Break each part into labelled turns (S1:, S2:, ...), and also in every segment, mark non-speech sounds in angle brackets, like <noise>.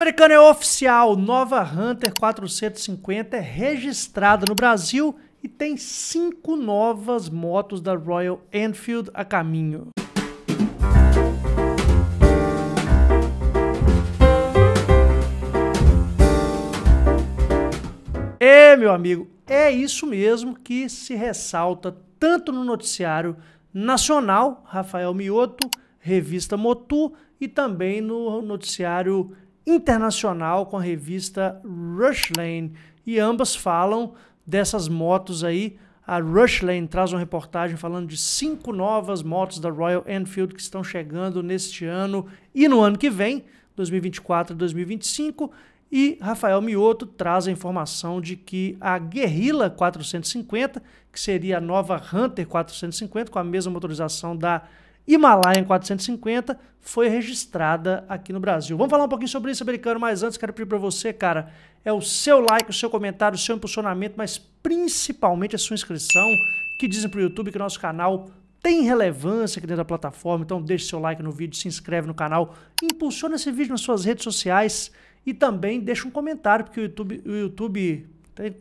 S1: Americana é oficial, nova Hunter 450 é registrada no Brasil e tem cinco novas motos da Royal Enfield a caminho. É, meu amigo, é isso mesmo que se ressalta tanto no noticiário nacional, Rafael Mioto, revista Motu, e também no noticiário internacional com a revista Rushlane e ambas falam dessas motos aí. A Rushlane traz uma reportagem falando de cinco novas motos da Royal Enfield que estão chegando neste ano e no ano que vem, 2024 e 2025. E Rafael Mioto traz a informação de que a Guerrilla 450, que seria a nova Hunter 450, com a mesma motorização da Himalaia em 450 foi registrada aqui no Brasil. Vamos falar um pouquinho sobre isso, americano, mas antes quero pedir para você, cara, é o seu like, o seu comentário, o seu impulsionamento, mas principalmente a sua inscrição, que dizem para o YouTube que o nosso canal tem relevância aqui dentro da plataforma, então deixe seu like no vídeo, se inscreve no canal, impulsiona esse vídeo nas suas redes sociais e também deixa um comentário, porque o YouTube, o YouTube,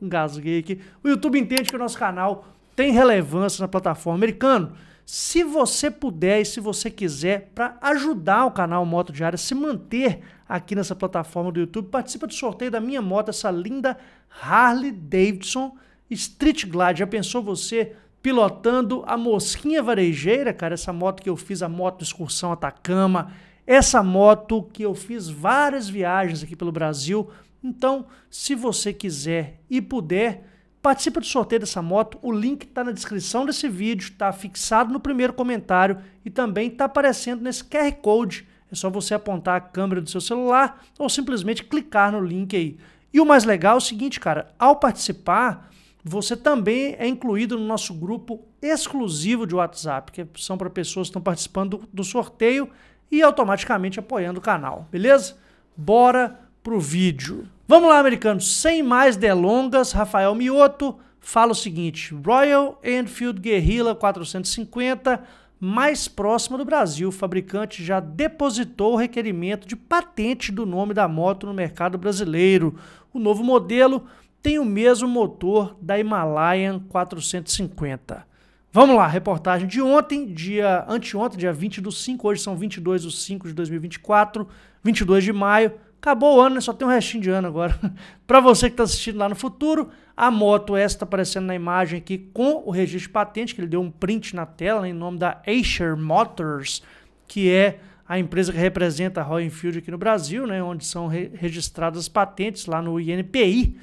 S1: engasguei aqui, o YouTube entende que o nosso canal tem relevância na plataforma americano se você puder e se você quiser, para ajudar o canal Moto Diária a se manter aqui nessa plataforma do YouTube, participa do sorteio da minha moto, essa linda Harley Davidson Street Glide. Já pensou você pilotando a mosquinha varejeira, cara? Essa moto que eu fiz, a moto excursão Atacama, essa moto que eu fiz várias viagens aqui pelo Brasil. Então, se você quiser e puder, Participa do sorteio dessa moto, o link está na descrição desse vídeo, está fixado no primeiro comentário e também está aparecendo nesse QR Code. É só você apontar a câmera do seu celular ou simplesmente clicar no link aí. E o mais legal é o seguinte, cara, ao participar, você também é incluído no nosso grupo exclusivo de WhatsApp, que são para pessoas que estão participando do sorteio e automaticamente apoiando o canal, beleza? Bora! pro vídeo. Vamos lá, americanos, sem mais delongas, Rafael Mioto fala o seguinte: Royal Enfield Guerrilla 450, mais próxima do Brasil. O fabricante já depositou o requerimento de patente do nome da moto no mercado brasileiro. O novo modelo tem o mesmo motor da Himalayan 450. Vamos lá, reportagem de ontem, dia anteontem, dia 20 do 5, hoje são 22 do 5 de 2024, 22 de maio. Acabou o ano, né? só tem um restinho de ano agora. <laughs> para você que está assistindo lá no futuro, a moto esta está aparecendo na imagem aqui com o registro de patente, que ele deu um print na tela né, em nome da Acer Motors, que é a empresa que representa a Royal Enfield aqui no Brasil, né, onde são re registradas patentes lá no INPI.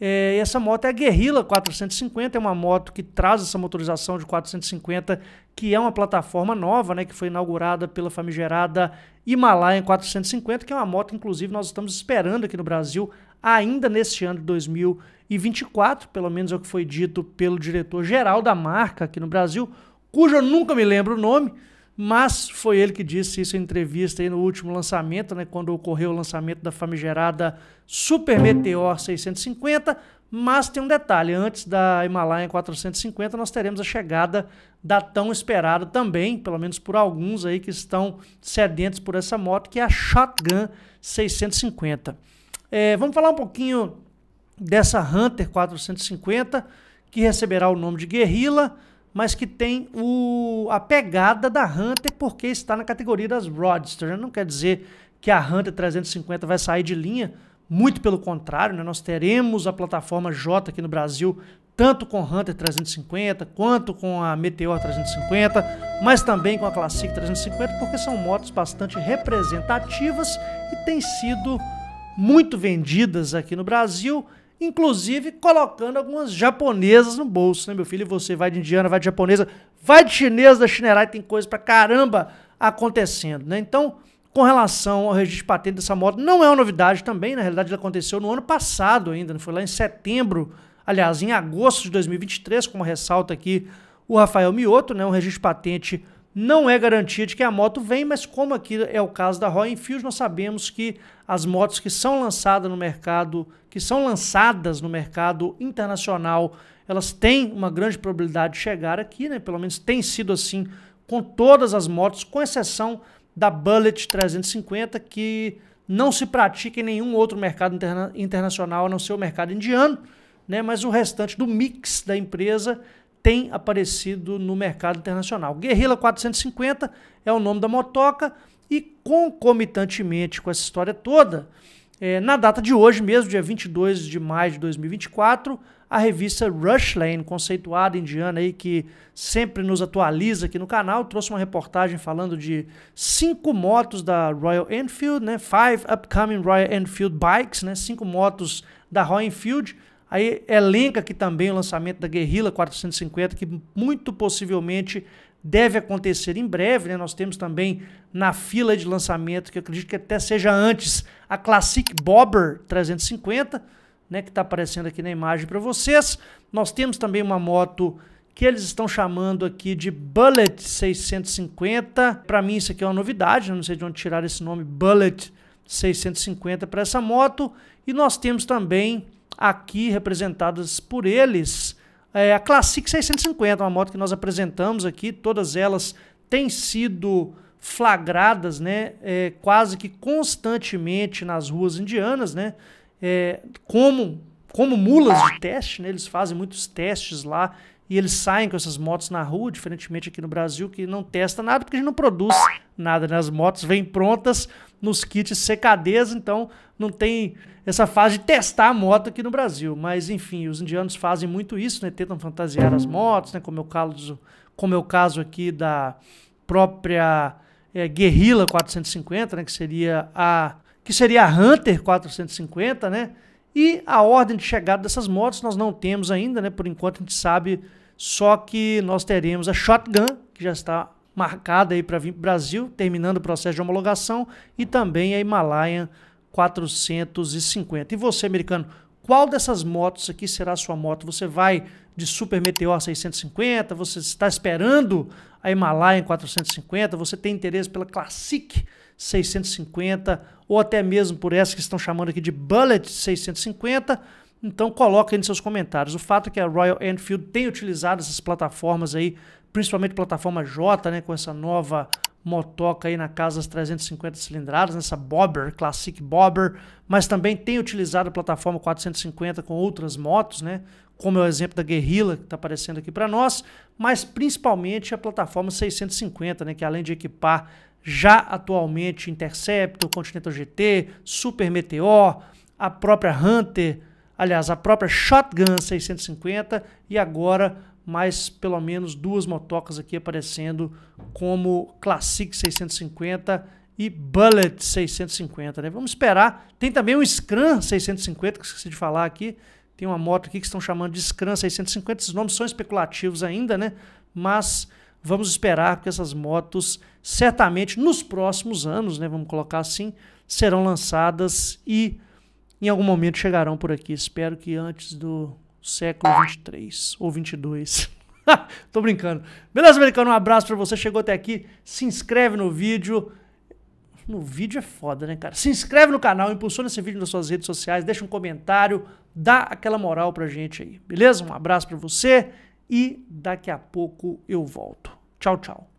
S1: É, essa moto é a Guerrilla 450, é uma moto que traz essa motorização de 450, que é uma plataforma nova, né, que foi inaugurada pela famigerada Himalaya 450, que é uma moto, inclusive, nós estamos esperando aqui no Brasil ainda neste ano de 2024, pelo menos é o que foi dito pelo diretor-geral da marca aqui no Brasil, cujo eu nunca me lembro o nome, mas foi ele que disse isso em entrevista aí no último lançamento, né, quando ocorreu o lançamento da famigerada Super Meteor 650. Mas tem um detalhe: antes da Himalaya 450, nós teremos a chegada da tão esperada também, pelo menos por alguns aí que estão sedentos por essa moto, que é a Shotgun 650. É, vamos falar um pouquinho dessa Hunter 450, que receberá o nome de Guerrilla mas que tem o, a pegada da Hunter porque está na categoria das Roadster. Né? Não quer dizer que a Hunter 350 vai sair de linha, muito pelo contrário, né? nós teremos a plataforma J aqui no Brasil, tanto com Hunter 350 quanto com a Meteor 350, mas também com a Classic 350, porque são motos bastante representativas e têm sido muito vendidas aqui no Brasil inclusive colocando algumas japonesas no bolso, né, meu filho? E você vai de indiana, vai de japonesa, vai de chinesa da Chinerai, tem coisa pra caramba acontecendo, né? Então, com relação ao registro de patente dessa moto, não é uma novidade também, na realidade ela aconteceu no ano passado ainda, não né? foi lá em setembro, aliás, em agosto de 2023, como ressalta aqui o Rafael Mioto, né? Um registro de patente não é garantia de que a moto vem, mas como aqui é o caso da Royal Enfield, nós sabemos que as motos que são lançadas no mercado que são lançadas no mercado internacional, elas têm uma grande probabilidade de chegar aqui, né? Pelo menos tem sido assim com todas as motos, com exceção da Bullet 350, que não se pratica em nenhum outro mercado interna internacional, a não ser o mercado indiano, né? Mas o restante do mix da empresa tem aparecido no mercado internacional. Guerrilla 450 é o nome da motoca e concomitantemente com essa história toda, é, na data de hoje mesmo, dia 22 de maio de 2024, a revista Rush Lane, conceituada indiana aí, que sempre nos atualiza aqui no canal, trouxe uma reportagem falando de cinco motos da Royal Enfield, né? Five upcoming Royal Enfield bikes, né? Cinco motos da Royal Enfield. Aí elenca aqui também o lançamento da Guerrilla 450, que muito possivelmente deve acontecer em breve. Né? Nós temos também na fila de lançamento, que acredito que até seja antes, a Classic Bobber 350, né? que está aparecendo aqui na imagem para vocês. Nós temos também uma moto que eles estão chamando aqui de Bullet 650. Para mim isso aqui é uma novidade, né? não sei de onde tirar esse nome Bullet 650 para essa moto. E nós temos também aqui representadas por eles é, a Classic 650, uma moto que nós apresentamos aqui, todas elas têm sido flagradas, né, é, quase que constantemente nas ruas indianas, né, é, como, como mulas de teste, né, eles fazem muitos testes lá e eles saem com essas motos na rua, diferentemente aqui no Brasil, que não testa nada porque a gente não produz nada, né? As motos vêm prontas nos kits CKDs, então não tem essa fase de testar a moto aqui no Brasil. Mas enfim, os indianos fazem muito isso, né? Tentam fantasiar as motos, né? Como é o caso, como é o caso aqui da própria é, Guerrilla 450, né? Que seria a que seria a Hunter 450, né? E a ordem de chegada dessas motos nós não temos ainda, né? Por enquanto a gente sabe só que nós teremos a Shotgun, que já está marcada aí para vir para o Brasil, terminando o processo de homologação, e também a Himalayan 450. E você, americano, qual dessas motos aqui será a sua moto? Você vai de Super Meteor 650? Você está esperando a Himalayan 450? Você tem interesse pela Classic 650? Ou até mesmo por essa que estão chamando aqui de Bullet 650? Então coloca aí nos seus comentários. O fato é que a Royal Enfield tem utilizado essas plataformas aí, principalmente plataforma J, né, com essa nova motoca aí na casa das 350 cilindradas, nessa Bobber, Classic Bobber, mas também tem utilizado a plataforma 450 com outras motos, né? Como é o exemplo da Guerrilla que está aparecendo aqui para nós, mas principalmente a plataforma 650, né, que além de equipar já atualmente Interceptor, Continental GT, Super Meteor, a própria Hunter, aliás, a própria Shotgun 650 e agora mais pelo menos duas motocas aqui aparecendo como Classic 650 e Bullet 650, né? Vamos esperar. Tem também um Scram 650 que esqueci de falar aqui. Tem uma moto aqui que estão chamando de Scram 650. Esses nomes são especulativos ainda, né? Mas vamos esperar porque essas motos certamente nos próximos anos, né, vamos colocar assim, serão lançadas e em algum momento chegarão por aqui. Espero que antes do século 23 ou 22. <laughs> Tô brincando. Beleza, americano? Um abraço pra você. Chegou até aqui. Se inscreve no vídeo. No vídeo é foda, né, cara? Se inscreve no canal, impulsiona esse vídeo nas suas redes sociais, deixa um comentário, dá aquela moral pra gente aí, beleza? Um abraço pra você e daqui a pouco eu volto. Tchau, tchau.